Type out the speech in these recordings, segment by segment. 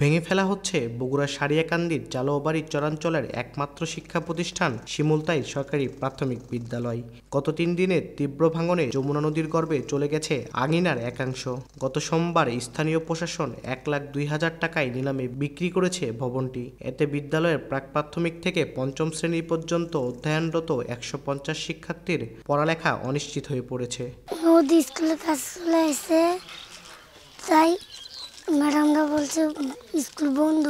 ভেঙে ফেলা হচ্ছে বগুড়া সারিয়াকান্দির জালোবাড়ি চরাঞ্চলের একমাত্র শিক্ষা প্রতিষ্ঠান শিমুলতাই সরকারি প্রাথমিক বিদ্যালয় গত তিন দিনের তীব্র ভাঙনে যমুনা নদীর গর্ভে চলে গেছে আঙিনার একাংশ গত সোমবার স্থানীয় প্রশাসন এক লাখ দুই হাজার টাকায় নিলামে বিক্রি করেছে ভবনটি এতে বিদ্যালয়ের প্রাক প্রাথমিক থেকে পঞ্চম শ্রেণী পর্যন্ত অধ্যয়নরত একশো পঞ্চাশ শিক্ষার্থীর পড়ালেখা অনিশ্চিত হয়ে পড়েছে নদী স্কুলে কাজ তাই ম্যাডামরা বলছে স্কুল বন্ধ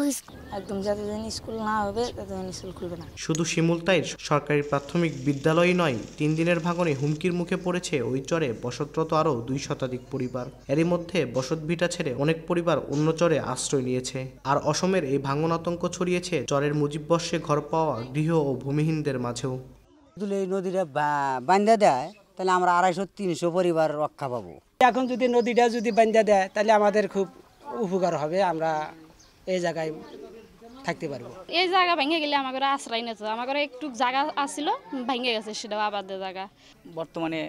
একদম যতদিন স্কুল না হবে ততদিন স্কুল খুলবে না শুধু শিমুলতাই সরকারি প্রাথমিক বিদ্যালয় নয় তিন দিনের ভাঙনে হুমকির মুখে পড়েছে ওই চরে বসতরত আরও দুই শতাধিক পরিবার এরই মধ্যে বসত ভিটা ছেড়ে অনেক পরিবার অন্য চরে আশ্রয় নিয়েছে আর অসমের এই ভাঙন আতঙ্ক ছড়িয়েছে চরের মুজিববর্ষে ঘর পাওয়া গৃহ ও ভূমিহীনদের মাঝেও এই নদীটা বান্ধা দেয় তাহলে আমরা আড়াইশো তিনশো পরিবার রক্ষা পাবো এখন যদি নদীটা যদি বান্ধা দেয় তাহলে আমাদের খুব উপকার হবে আমরা এই জায়গায় থাকতে পারবো এই জায়গা ভেঙে গেলে আমার ঘরে আশ্রয় নিত আমার ঘরে একটু জায়গা আসছিল ভেঙে গেছে সেটা আবার জায়গা বর্তমানে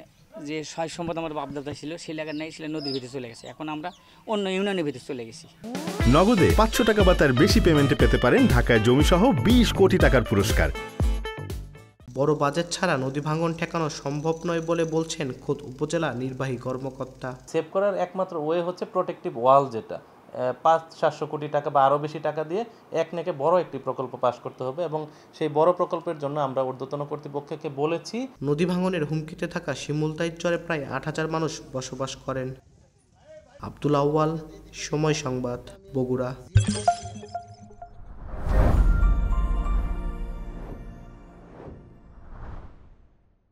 যে সয় সম্পদ আমার বাপদাদা ছিল সেই এলাকার নেই ছিল নদীর ভিতরে চলে গেছে এখন আমরা অন্য ইউনিয়নের ভিতরে চলে গেছি নগদে পাঁচশো টাকা বা তার বেশি পেমেন্টে পেতে পারেন ঢাকায় জমি সহ বিশ কোটি টাকার পুরস্কার বড় বাজার ছাড়া নদী ভাঙন ঠেকানো সম্ভব নয় বলে বলছেন খোদ উপজেলা নির্বাহী কর্মকর্তা সেভ করার একমাত্র ওয়ে হচ্ছে প্রোটেক্টিভ ওয়াল যেটা পাঁচ সাতশো কোটি টাকা বা আরও বেশি টাকা দিয়ে এক নেকে বড় একটি প্রকল্প পাশ করতে হবে এবং সেই বড় প্রকল্পের জন্য আমরা ঊর্ধ্বতন কর্তৃপক্ষকে বলেছি নদী ভাঙনের হুমকিতে থাকা শিমুলতাইর চরে প্রায় আট হাজার মানুষ বসবাস করেন আব্দুল আউয়াল সময় সংবাদ বগুড়া